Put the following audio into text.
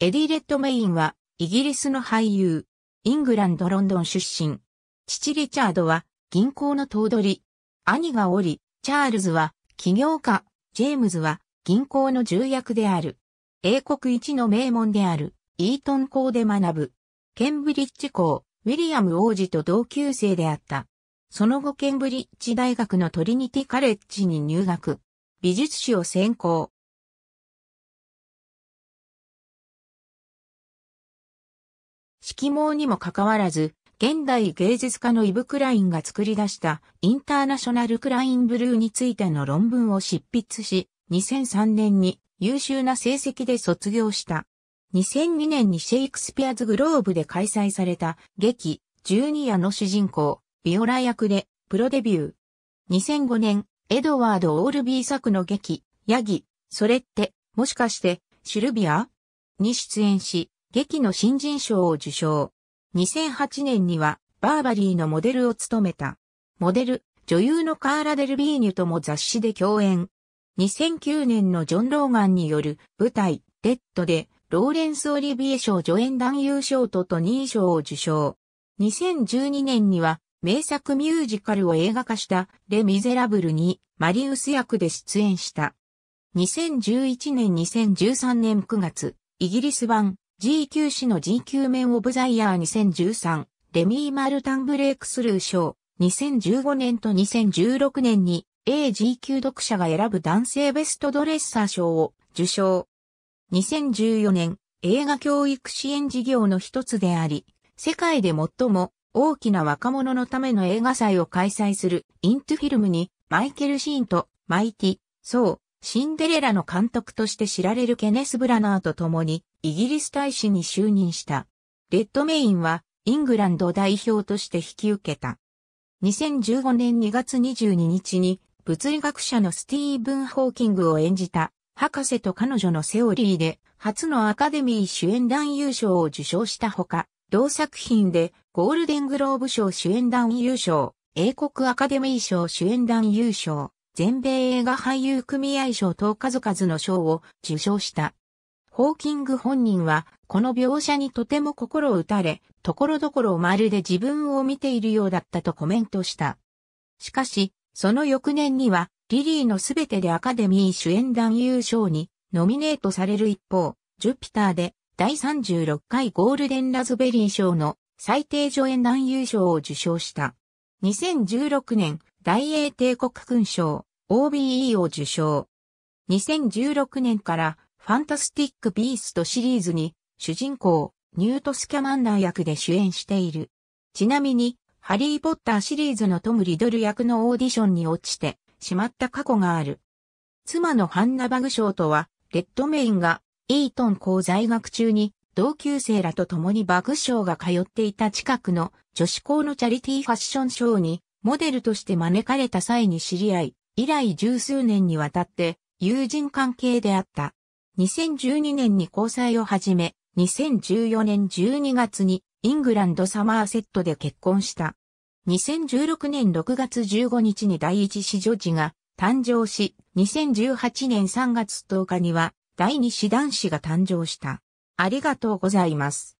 エディ・レッドメインは、イギリスの俳優、イングランド・ロンドン出身。父リチャードは、銀行の頭取。兄がおり、チャールズは、起業家、ジェームズは、銀行の重役である。英国一の名門である、イートン校で学ぶ。ケンブリッジ校、ウィリアム王子と同級生であった。その後ケンブリッジ大学のトリニティカレッジに入学。美術史を専攻。色盲にもかかわらず、現代芸術家のイブ・クラインが作り出したインターナショナル・クライン・ブルーについての論文を執筆し、2003年に優秀な成績で卒業した。2002年にシェイクスピアズ・グローブで開催された劇、ジュニアの主人公、ビオラ役でプロデビュー。2005年、エドワード・オールビー作の劇、ヤギ、それって、もしかして、シルビアに出演し、劇の新人賞を受賞。2008年には、バーバリーのモデルを務めた。モデル、女優のカーラ・デルビーニュとも雑誌で共演。2009年のジョン・ローガンによる舞台、レッドで、ローレンス・オリビエ賞助演男優賞とトニー賞を受賞。2012年には、名作ミュージカルを映画化したレ・ミゼラブルにマリウス役で出演した。2011年2013年9月、イギリス版 GQ 氏の GQ 面オブザイヤー2013、レミー・マルタンブレイクスルー賞、2015年と2016年に AGQ 読者が選ぶ男性ベストドレッサー賞を受賞。2014年、映画教育支援事業の一つであり、世界で最も大きな若者のための映画祭を開催するイントフィルムにマイケル・シーンとマイティ、ソー、シンデレラの監督として知られるケネス・ブラナーと共にイギリス大使に就任した。レッドメインはイングランド代表として引き受けた。2015年2月22日に物理学者のスティーブン・ホーキングを演じた博士と彼女のセオリーで初のアカデミー主演男優賞を受賞したほか、同作品でゴールデングローブ賞主演男優賞、英国アカデミー賞主演男優賞、全米映画俳優組合賞等数々の賞を受賞した。ホーキング本人は、この描写にとても心を打たれ、ところどころまるで自分を見ているようだったとコメントした。しかし、その翌年には、リリーのすべてでアカデミー主演男優賞にノミネートされる一方、ジュピターで第36回ゴールデンラズベリー賞の最低助演男優賞を受賞した。2016年、大英帝国勲章、OBE を受賞。2016年からファンタスティック・ビーストシリーズに主人公ニュート・スキャマンダー役で主演している。ちなみにハリー・ポッターシリーズのトム・リドル役のオーディションに落ちてしまった過去がある。妻のハンナ・バグショーとはレッドメインがイートン校在学中に同級生らと共にバグショーが通っていた近くの女子校のチャリティーファッションショーにモデルとして招かれた際に知り合い、以来十数年にわたって友人関係であった。2012年に交際を始め、2014年12月にイングランドサマーセットで結婚した。2016年6月15日に第一子女児が誕生し、2018年3月10日には第二子男子が誕生した。ありがとうございます。